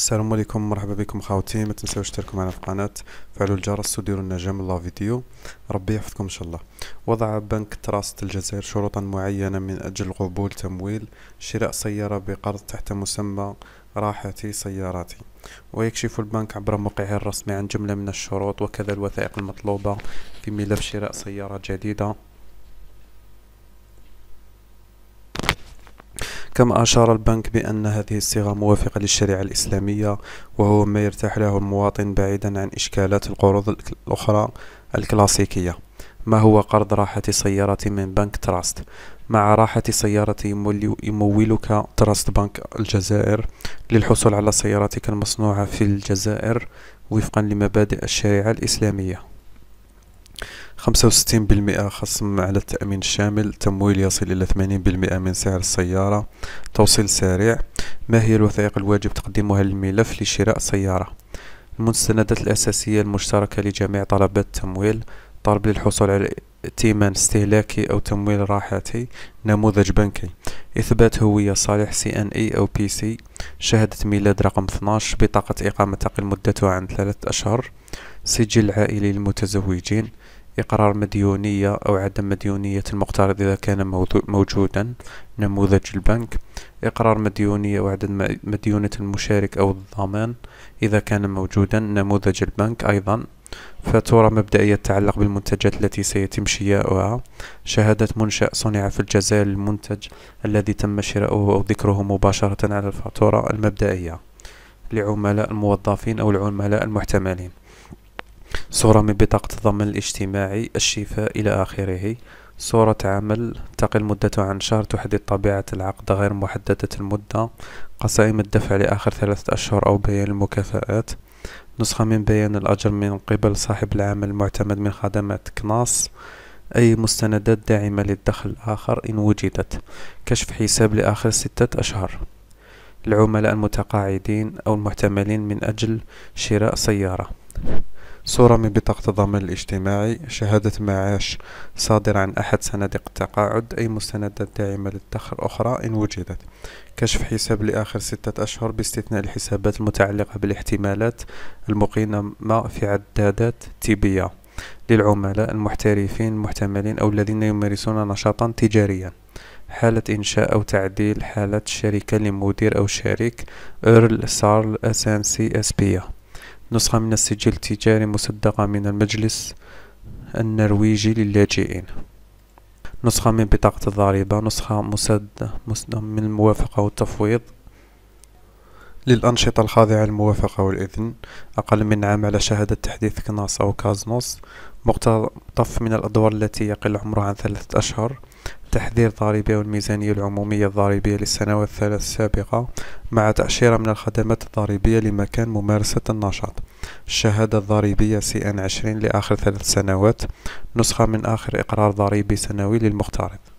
السلام عليكم مرحبا بكم خاوتي ما تنساوش تشتركوا معنا في القناه فعلوا الجرس وديروا لنا جيم لا فيديو ربي يحفظكم ان شاء الله وضع بنك تراست الجزائر شروطا معينه من اجل قبول تمويل شراء سياره بقرض تحت مسمى راحتي سيارتي ويكشف البنك عبر موقعه الرسمي عن جمله من الشروط وكذا الوثائق المطلوبه في ملف شراء سياره جديده كما أشار البنك بأن هذه الصيغة موافقة للشريعة الإسلامية وهو ما يرتاح له المواطن بعيدا عن إشكالات القروض الأخرى الكلاسيكية ما هو قرض راحة سيارة من بنك تراست مع راحة سيارة يمولك تراست بنك الجزائر للحصول على سيارتك المصنوعة في الجزائر وفقا لمبادئ الشريعة الإسلامية 65% خصم على التأمين الشامل تمويل يصل إلى 80% من سعر السيارة توصيل سريع ما هي الوثائق الواجب تقديمها للملف لشراء سيارة المستندات الأساسية المشتركة لجميع طلبات التمويل طلب للحصول على ائتمان استهلاكي أو تمويل راحتي نموذج بنكي إثبات هوية صالح سي ان اي أو بي سي شهادة ميلاد رقم 12 بطاقة إقامة تقل مدتها عن ثلاثة أشهر سجل عائلي للمتزوجين إقرار مديونية أو عدم مديونية المقترض إذا كان موجودا نموذج البنك إقرار مديونية أو عدم مديونة المشارك أو الضمان إذا كان موجودا نموذج البنك أيضا فاتورة مبدئية تتعلق بالمنتجات التي سيتم شيائها شهادة منشأ صنع في الجزائر المنتج الذي تم شراؤه أو ذكره مباشرة على الفاتورة المبدئية لعملاء الموظفين أو العملاء المحتملين صورة من بطاقة الضمان الاجتماعي الشفاء إلى آخره صورة عمل تقل مدتها عن شهر تحدد طبيعة العقد غير محددة المدة قسائم الدفع لآخر ثلاثة أشهر أو بيان المكافآت نسخة من بيان الأجر من قبل صاحب العمل المعتمد من خدمات كناس أي مستندات داعمة للدخل الآخر إن وجدت كشف حساب لآخر ستة أشهر العملاء المتقاعدين أو المحتملين من أجل شراء سيارة صورة من بطاقة الضمان الاجتماعي شهادة معاش صادرة عن أحد صناديق التقاعد أي مستندات داعمة للدخل أخرى إن وجدت كشف حساب لآخر ستة أشهر باستثناء الحسابات المتعلقة بالاحتمالات المقيمة في عدادات تيبية للعملاء المحترفين المحتملين أو الذين يمارسون نشاطا تجاريا حالة إنشاء أو تعديل حالة الشركة لمدير أو شريك إرل سارل أسانسي أسبيا نسخة من السجل التجاري مصدقة من المجلس النرويجي للاجئين نسخة من بطاقة الضريبة نسخة مسد من الموافقة والتفويض للأنشطة الخاضعة للموافقة والإذن أقل من عام على شهادة تحديث كناس أو كازنوس مقتطف من الأدوار التي يقل عمرها عن ثلاثة أشهر تحذير الضريبي والميزانية العمومية الضريبية للسنوات الثلاث السابقة مع تأشيرة من الخدمات الضريبية لمكان ممارسة النشاط الشهادة الضريبية سي ان عشرين لآخر ثلاث سنوات نسخة من آخر إقرار ضريبي سنوي للمقترض